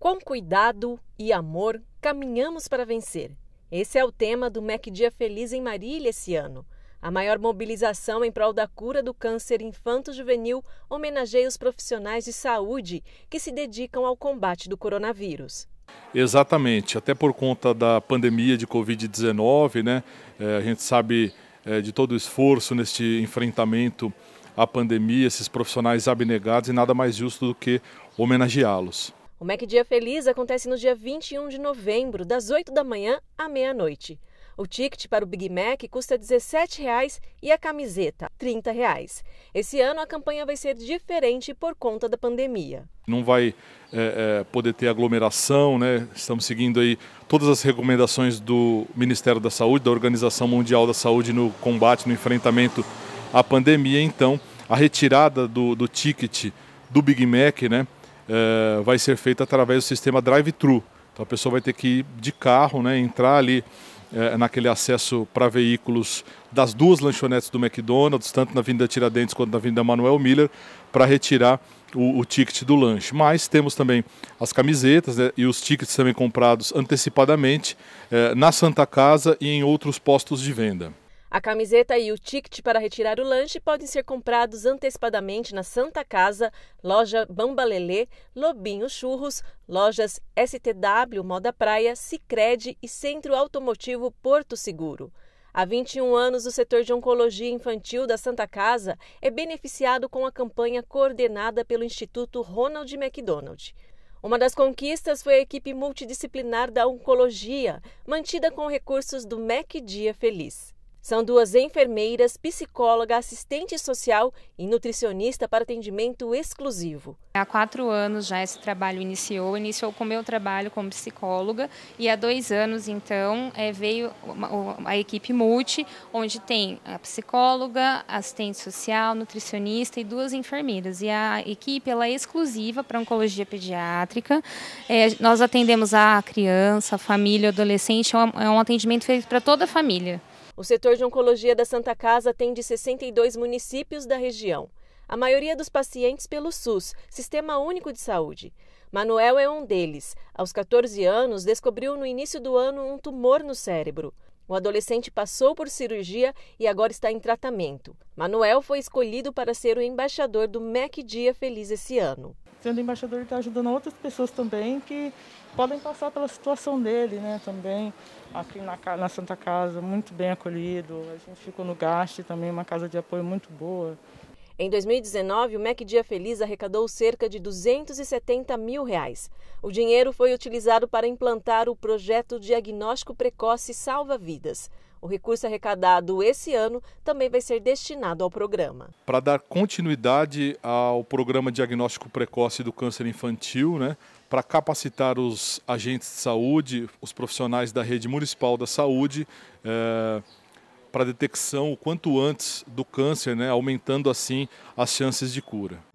Com cuidado e amor, caminhamos para vencer. Esse é o tema do MEC Dia Feliz em Marília esse ano. A maior mobilização em prol da cura do câncer infanto-juvenil homenageia os profissionais de saúde que se dedicam ao combate do coronavírus. Exatamente, até por conta da pandemia de Covid-19, né? É, a gente sabe é, de todo o esforço neste enfrentamento à pandemia, esses profissionais abnegados, e nada mais justo do que homenageá-los. O Mac Dia Feliz acontece no dia 21 de novembro, das 8 da manhã à meia-noite. O ticket para o Big Mac custa R$ 17,00 e a camiseta R$ 30,00. Esse ano a campanha vai ser diferente por conta da pandemia. Não vai é, é, poder ter aglomeração, né? Estamos seguindo aí todas as recomendações do Ministério da Saúde, da Organização Mundial da Saúde no combate, no enfrentamento à pandemia. Então, a retirada do, do ticket do Big Mac, né? é, vai ser feita através do sistema drive-thru. Então a pessoa vai ter que ir de carro, né, entrar ali é, naquele acesso para veículos das duas lanchonetes do McDonald's, tanto na Vinda Tiradentes quanto na Vinda Manuel Miller, para retirar o, o, ticket do lanche. Mas temos também as camisetas né, e os tickets também comprados antecipadamente eh, na Santa Casa e em outros postos de venda. A camiseta e o ticket para retirar o lanche podem ser comprados antecipadamente na Santa Casa, loja Bambalelê, Lobinho Churros, lojas STW Moda Praia, Cicred e Centro Automotivo Porto Seguro. Há 21 anos, o setor de oncologia infantil da Santa Casa é beneficiado com a campanha coordenada pelo Instituto Ronald McDonald. Uma das conquistas foi a equipe multidisciplinar da oncologia, mantida com recursos do MEC Dia Feliz. São duas enfermeiras, psicóloga, assistente social e nutricionista para atendimento exclusivo. Há quatro anos já esse trabalho iniciou, iniciou com o meu trabalho como psicóloga e há dois anos então é, veio a equipe multi, onde tem a psicóloga, assistente social, nutricionista e duas enfermeiras. E a equipe ela é exclusiva para oncologia pediátrica. É, nós atendemos a criança, a família, adolescente, é, é um atendimento feito para toda a família. O setor de oncologia da Santa Casa atende 62 municípios da região. A maioria dos pacientes pelo SUS, Sistema Único de Saúde. Manuel é um deles. Aos 14 anos, descobriu no início do ano um tumor no cérebro. O adolescente passou por cirurgia e agora está em tratamento. Manuel foi escolhido para ser o embaixador do MEC Dia Feliz esse ano sendo embaixador, está ajudando outras pessoas também que podem passar pela situação dele, né? Também aqui na, na Santa Casa, muito bem acolhido. A gente ficou no Gaste também, uma casa de apoio muito boa. Em 2019, o MEC Dia Feliz arrecadou cerca de 270 mil reais. O dinheiro foi utilizado para implantar o projeto Diagnóstico Precoce Salva Vidas. O recurso arrecadado esse ano também vai ser destinado ao programa. Para dar continuidade ao programa diagnóstico precoce do câncer infantil, né, para capacitar os agentes de saúde, os profissionais da rede municipal da saúde, é, eh, para detecção o quanto antes do câncer, né, aumentando assim as chances de cura.